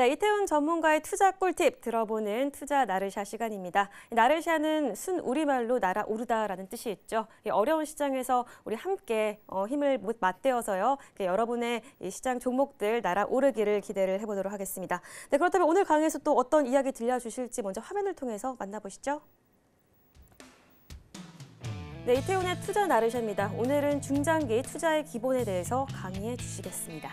네, 이태원 전문가의 투자 꿀팁 들어보는 투자 나르샤 시간입니다. 나르샤는 순 우리말로 날아오르다라는 뜻이 있죠. 어려운 시장에서 우리 함께 어, 힘을 맞대어서요. 여러분의 시장 종목들 날아오르기를 기대를 해보도록 하겠습니다. 네, 그렇다면 오늘 강의에서 또 어떤 이야기 들려주실지 먼저 화면을 통해서 만나보시죠. 네, 이태훈의 투자 나르샤입니다. 오늘은 중장기 투자의 기본에 대해서 강의해 주시겠습니다.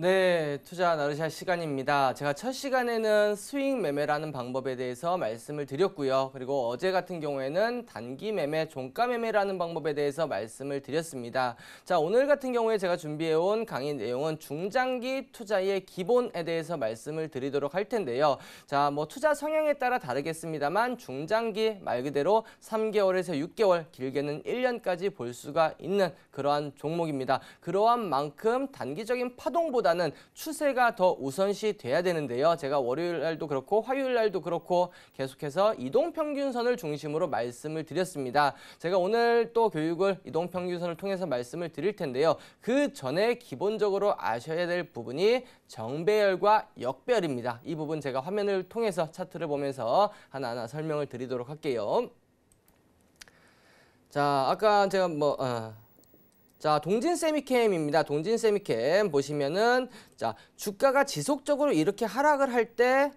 네, 투자 나르샷 시간입니다. 제가 첫 시간에는 스윙 매매라는 방법에 대해서 말씀을 드렸고요. 그리고 어제 같은 경우에는 단기 매매, 종가 매매라는 방법에 대해서 말씀을 드렸습니다. 자, 오늘 같은 경우에 제가 준비해온 강의 내용은 중장기 투자의 기본에 대해서 말씀을 드리도록 할 텐데요. 자, 뭐 투자 성향에 따라 다르겠습니다만 중장기 말 그대로 3개월에서 6개월, 길게는 1년까지 볼 수가 있는 그러한 종목입니다. 그러한 만큼 단기적인 파동보다 보다는 추세가 더 우선시 돼야 되는데요. 제가 월요일 날도 그렇고 화요일 날도 그렇고 계속해서 이동평균선을 중심으로 말씀을 드렸습니다. 제가 오늘 또 교육을 이동평균선을 통해서 말씀을 드릴 텐데요. 그 전에 기본적으로 아셔야 될 부분이 정배열과 역배열입니다. 이 부분 제가 화면을 통해서 차트를 보면서 하나하나 설명을 드리도록 할게요. 자, 아까 제가 뭐... 어. 자, 동진 세미캠입니다. 동진 세미캠 보시면은 자, 주가가 지속적으로 이렇게 하락을 할 때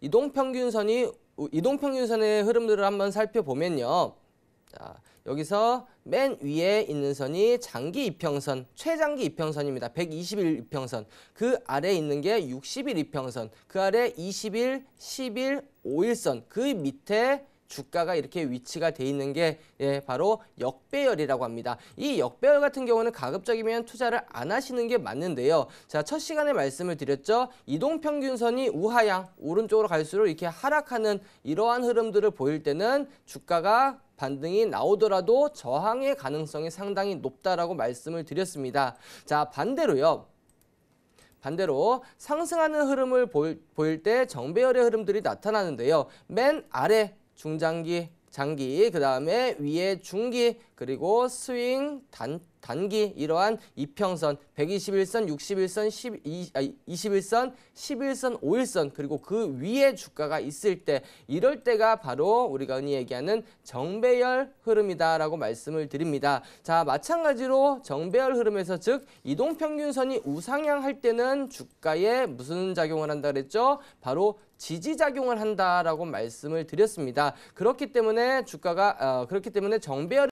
이동 평균선이 이동 평균선의 흐름들을 한번 살펴보면요. 자, 여기서 맨 위에 있는 선이 장기 이평선, 최장기 이평선입니다. 120일 이평선. 그 아래에 있는 게 60일 이평선. 그 아래 20일, 10일, 5일선. 그 밑에 주가가 이렇게 위치가 돼 있는 게 예, 바로 역배열이라고 합니다. 이 역배열 같은 경우는 가급적이면 투자를 안 하시는 게 맞는데요. 자, 첫 시간에 말씀을 드렸죠. 이동평균선이 우하향, 오른쪽으로 갈수록 이렇게 하락하는 이러한 흐름들을 보일 때는 주가가 반등이 나오더라도 저항의 가능성이 상당히 높다라고 말씀을 드렸습니다. 자, 반대로요. 반대로 상승하는 흐름을 보일, 때 정배열의 흐름들이 나타나는데요. 맨 아래 중장기, 장기, 그 다음에 위에 중기, 그리고 스윙, 단 단기 이러한 이평선 121선, 61선, 12, 아, 21선, 11선, 5일선 그리고 그 위에 주가가 있을 때 이럴 때가 바로 우리가 흔히 얘기하는 정배열 흐름이다라고 말씀을 드립니다. 자 마찬가지로 정배열 흐름에서 즉 이동평균선이 우상향할 때는 주가에 무슨 작용을 한다 그랬죠? 바로 지지작용을 한다라고 말씀을 드렸습니다. 그렇기 때문에 주가가 어, 그렇기 때문에 정배열